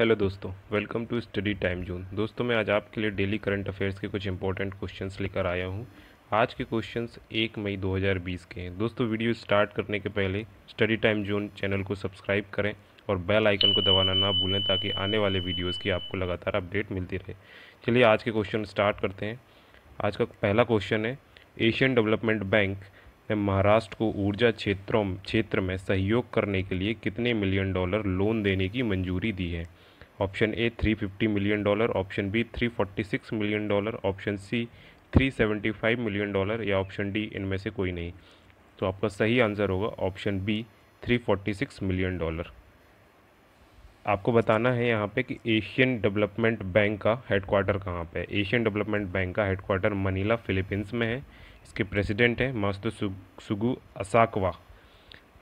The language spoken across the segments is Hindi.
हेलो दोस्तों welcome to study time zone दोस्तों मैं आज आपके लिए डेली करंट अफेयर्स के कुछ इंपॉर्टेंट क्वेश्चंस लेकर आया हूं आज के क्वेश्चंस एक मई 2020 के हैं दोस्तों वीडियो स्टार्ट करने के पहले स्टडी टाइम जोन चैनल को सब्सक्राइब करें और बेल आइकन को दबाना ना भूलें ताकि आने वाले वीडियोज़ की आपको लगातार अपडेट मिलती रहे चलिए आज के क्वेश्चन स्टार्ट करते हैं आज का पहला क्वेश्चन है एशियन डेवलपमेंट बैंक ने महाराष्ट्र को ऊर्जा क्षेत्रों क्षेत्र में सहयोग करने के लिए कितने मिलियन डॉलर लोन देने की मंजूरी दी है option A 350 million dollar option B 346 million dollar option C 375 million dollar या ऑप्शन डी इनमें से कोई नहीं तो आपका सही आंसर होगा ऑप्शन बी 346 मिलियन डॉलर आपको बताना है यहाँ पे कि एशियन डेवलपमेंट बैंक का हेडक्वार्टर कहाँ पे है एशियन डेवलपमेंट बैंक का हेडक्वार्टर मनीला फिलीपींस में है इसके प्रेसिडेंट हैं मास्टर सुगु असाकवा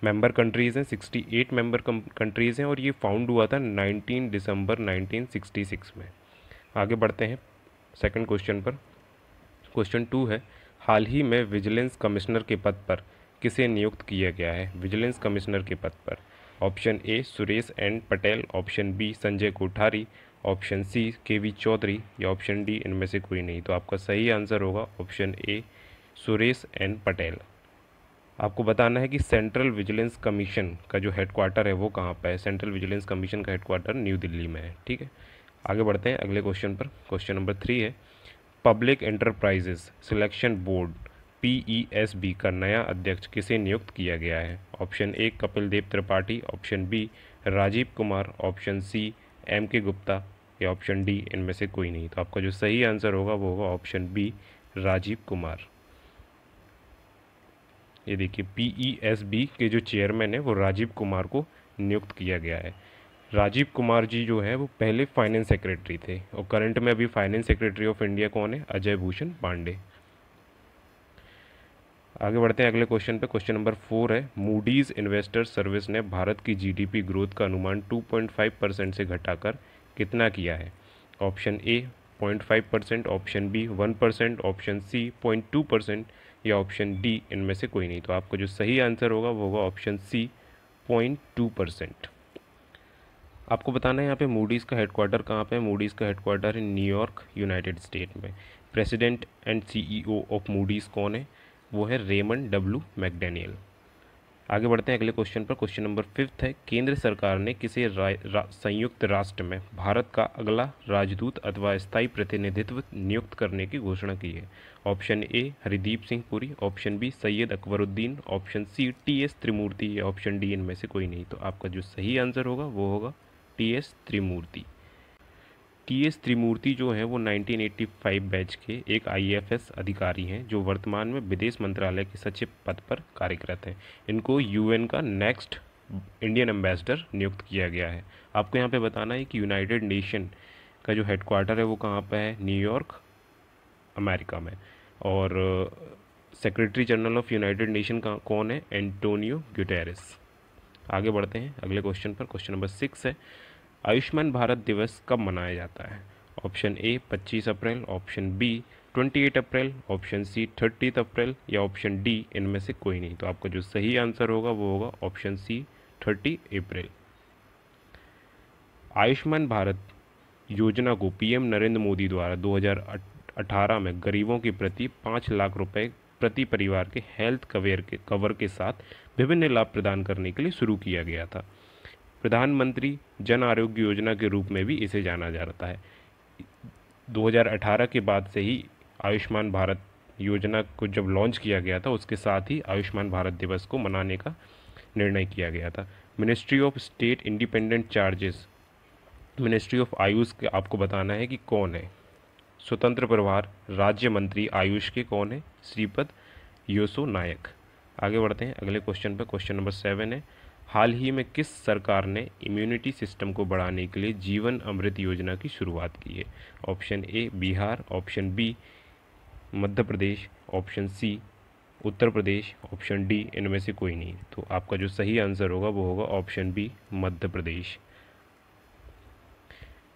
मेंबर कंट्रीज़ हैं 68 मेंबर कंट्रीज़ हैं और ये फाउंड हुआ था 19 दिसंबर 1966 में आगे बढ़ते हैं सेकंड क्वेश्चन पर क्वेश्चन टू है हाल ही में विजिलेंस कमिश्नर के पद पर किसे नियुक्त किया गया है विजिलेंस कमिश्नर के पद पर option A Suresh N Patel option B Sanjay Kothari option C K V Chaudhary या ऑप्शन डी इनमें से कोई नहीं तो आपका सही आंसर होगा option A Suresh N Patel आपको बताना है कि सेंट्रल विजिलेंस कमीशन का जो हेडक्वार्टर है वो कहाँ पर है सेंट्रल विजिलेंस कमीशन का हेडक्वार्टर न्यू दिल्ली में है ठीक है आगे बढ़ते हैं अगले क्वेश्चन पर क्वेश्चन नंबर थ्री है Public Enterprises Selection Board PESB का नया अध्यक्ष किसे नियुक्त किया गया है option A Kapil Dev Tripathi option B Rajiv Kumar option C M K Gupta या ऑप्शन डी इनमें से कोई नहीं तो आपका जो सही आंसर होगा वो होगा ऑप्शन बी राजीव कुमार ये देखिए पीईएसबी e के जो चेयरमैन है वो राजीव कुमार को नियुक्त किया गया है राजीव कुमार जी जो है वो पहले फाइनेंस सेक्रेटरी थे और करंट में अभी फाइनेंस सेक्रेटरी ऑफ इंडिया कौन है अजय भूषण पांडे आगे बढ़ते हैं अगले क्वेश्चन पे क्वेश्चन नंबर फोर है मूडीज़ इन्वेस्टर सर्विस ने भारत की जीडीपी ग्रोथ का अनुमान 2.5 परसेंट से घटाकर कितना किया है option A 0.5 percent option B 1 percent option C 0.2 percent या ऑप्शन डी इनमें से कोई नहीं तो आपका जो सही आंसर होगा वो होगा option C point two percent आपको बताना है यहाँ पे मूडीज़ का हेडक्वार्टर कहाँ पे है मूडीज़ का हेडक्वार्टर है न्यूयॉर्क यूनाइटेड स्टेट में president and CEO of Moody's कौन है वो है रेमन डब्ल्यू मैकडेनियल आगे बढ़ते हैं अगले क्वेश्चन पर क्वेश्चन नंबर फिफ्थ है केंद्र सरकार ने किसे रा, रा, संयुक्त राष्ट्र में भारत का अगला राजदूत अथवा स्थायी प्रतिनिधित्व नियुक्त करने की घोषणा की है option A Hardeep Singh Puri option B Syed Akbaruddin option C T S Tirumurti या ऑप्शन डी इनमें से कोई नहीं तो आपका जो सही आंसर होगा वो होगा T S Tirumurti T S Tirumurti जो हैं वो 1985 बैच के एक आईएफएस अधिकारी हैं जो वर्तमान में विदेश मंत्रालय के सचिव पद पर कार्यरत हैं इनको यूएन का नेक्स्ट इंडियन एम्बेसडर नियुक्त किया गया है आपको यहाँ पे बताना है कि यूनाइटेड नेशन का जो हेडक्वार्टर है वो कहाँ पर है न्यूयॉर्क अमेरिका में और secretary general of United Nation का कौन है एंटोनियो ग्यूटेरिस आगे बढ़ते हैं अगले क्वेश्चन पर क्वेश्चन नंबर सिक्स है आयुष्मान भारत दिवस कब मनाया जाता है ऑप्शन ए 25 अप्रैल ऑप्शन बी 28 अप्रैल ऑप्शन सी 30 अप्रैल या ऑप्शन डी इनमें से कोई नहीं तो आपका जो सही आंसर होगा वो होगा ऑप्शन सी 30 अप्रैल आयुष्मान भारत योजना को पीएम नरेंद्र मोदी द्वारा 2018 में गरीबों के प्रति पाँच लाख रुपए प्रति परिवार के हेल्थ कवर के कवर के साथ विभिन्न लाभ प्रदान करने के लिए शुरू किया गया था प्रधानमंत्री जन आरोग्य योजना के रूप में भी इसे जाना जाता है 2018 के बाद से ही आयुष्मान भारत योजना को जब लॉन्च किया गया था उसके साथ ही आयुष्मान भारत दिवस को मनाने का निर्णय किया गया था ministry of state independent charges ministry of Ayush के आपको बताना है कि कौन है स्वतंत्र प्रभार राज्य मंत्री आयुष के कौन है श्रीपद योसो नायक आगे बढ़ते हैं अगले क्वेश्चन पर क्वेश्चन नंबर सेवन है हाल ही में किस सरकार ने इम्यूनिटी सिस्टम को बढ़ाने के लिए जीवन अमृत योजना की शुरुआत की है option A Bihar option B Madhya Pradesh option C Uttar Pradesh option D इनमें से कोई नहीं तो आपका जो सही आंसर होगा वो होगा ऑप्शन बी मध्य प्रदेश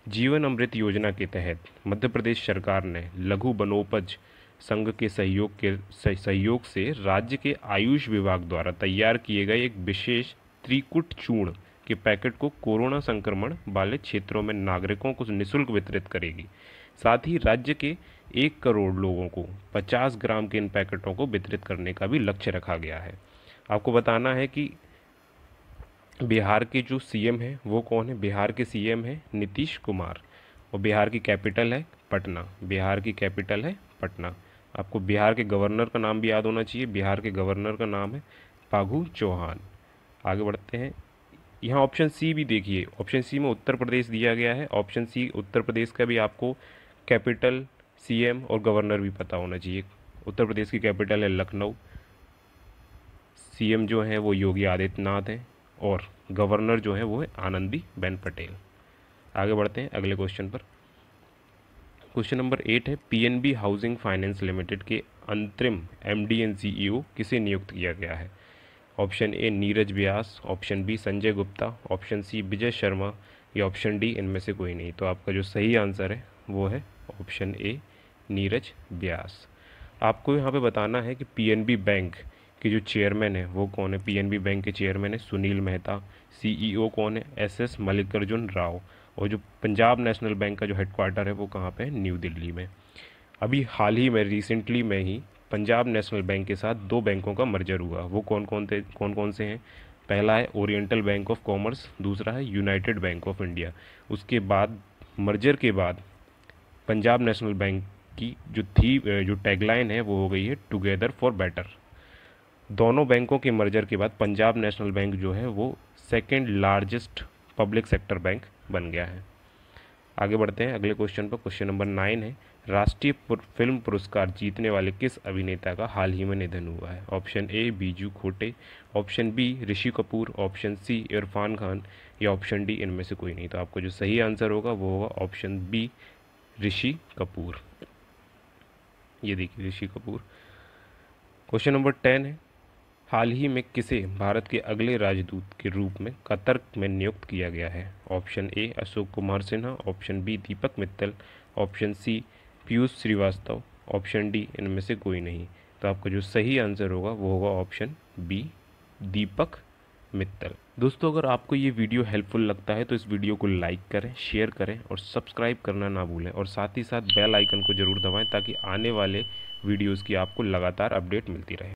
जीवन अमृत योजना के तहत मध्य प्रदेश सरकार ने लघु वनोपज संघ के सहयोग के सहयोग से राज्य के आयुष विभाग द्वारा तैयार किए गए एक विशेष त्रिकुट चूर्ण के पैकेट को कोरोना संक्रमण वाले क्षेत्रों में नागरिकों को निःशुल्क वितरित करेगी साथ ही राज्य के एक करोड़ लोगों को 50 ग्राम के इन पैकेटों को वितरित करने का भी लक्ष्य रखा गया है आपको बताना है कि बिहार के जो सीएम हैं वो कौन है बिहार के सीएम हैं नीतीश कुमार और बिहार की कैपिटल है पटना बिहार की कैपिटल है पटना आपको बिहार के गवर्नर का नाम भी याद होना चाहिए बिहार के गवर्नर का नाम है फागू चौहान आगे बढ़ते हैं यहाँ ऑप्शन सी भी देखिए ऑप्शन सी में उत्तर प्रदेश दिया गया है ऑप्शन सी उत्तर प्रदेश का भी आपको कैपिटल सीएम और गवर्नर भी पता होना चाहिए उत्तर प्रदेश की कैपिटल है लखनऊ सीएम जो है वो योगी आदित्यनाथ हैं और गवर्नर जो है वो है आनंदी बेन पटेल आगे बढ़ते हैं अगले क्वेश्चन पर क्वेश्चन नंबर एट है पीएनबी हाउसिंग फाइनेंस लिमिटेड के अंतरिम एमडी एंड सीईओ किसे नियुक्त किया गया है option A Neeraj Vyas option B Sanjay Gupta option C Vijay Sharma या ऑप्शन डी इनमें से कोई नहीं तो आपका जो सही आंसर है वो है ऑप्शन ए नीरज व्यास आपको यहाँ पे बताना है कि पीएनबी बैंक के जो चेयरमैन है वो कौन है पीएनबी बैंक के चेयरमैन है सुनील मेहता सीईओ e कौन है एस एस मल्लिकार्जुन राव और जो पंजाब नेशनल बैंक का जो हेडक्वार्टर है वो कहाँ पे है न्यू दिल्ली में अभी हाल ही में रिसेंटली में ही पंजाब नेशनल बैंक के साथ दो बैंकों का मर्जर हुआ वो कौन कौन थे कौन कौन से हैं पहला है ओरिएंटल बैंक ऑफ कॉमर्स दूसरा है यूनाइटेड बैंक ऑफ इंडिया उसके बाद मर्जर के बाद पंजाब नेशनल बैंक की जो थी जो टैगलाइन है वो हो गई है टुगेदर फॉर बेटर दोनों बैंकों के मर्जर के बाद पंजाब नेशनल बैंक जो है वो second largest public sector bank बन गया है आगे बढ़ते हैं अगले क्वेश्चन पर क्वेश्चन नंबर नाइन है राष्ट्रीय फिल्म पुरस्कार जीतने वाले किस अभिनेता का हाल ही में निधन हुआ है option A Biju Khote option B Rishi Kapoor option C Irrfan Khan या ऑप्शन डी इनमें से कोई नहीं तो आपको जो सही आंसर होगा वो होगा ऑप्शन बी ऋषि कपूर ये देखिए Rishi Kapoor question number ten है हाल ही में किसे भारत के अगले राजदूत के रूप में कतर में नियुक्त किया गया है option A Ashok Kumar Sinha option B Deepak Mittal option C Piyush Srivastava option D इनमें से कोई नहीं तो आपका जो सही आंसर होगा वो होगा ऑप्शन बी दीपक मित्तल दोस्तों अगर आपको ये वीडियो हेल्पफुल लगता है तो इस वीडियो को लाइक करें शेयर करें और सब्सक्राइब करना ना भूलें और साथ ही साथ बेल आइकन को ज़रूर दबाएं ताकि आने वाले वीडियोस की आपको लगातार अपडेट मिलती रहे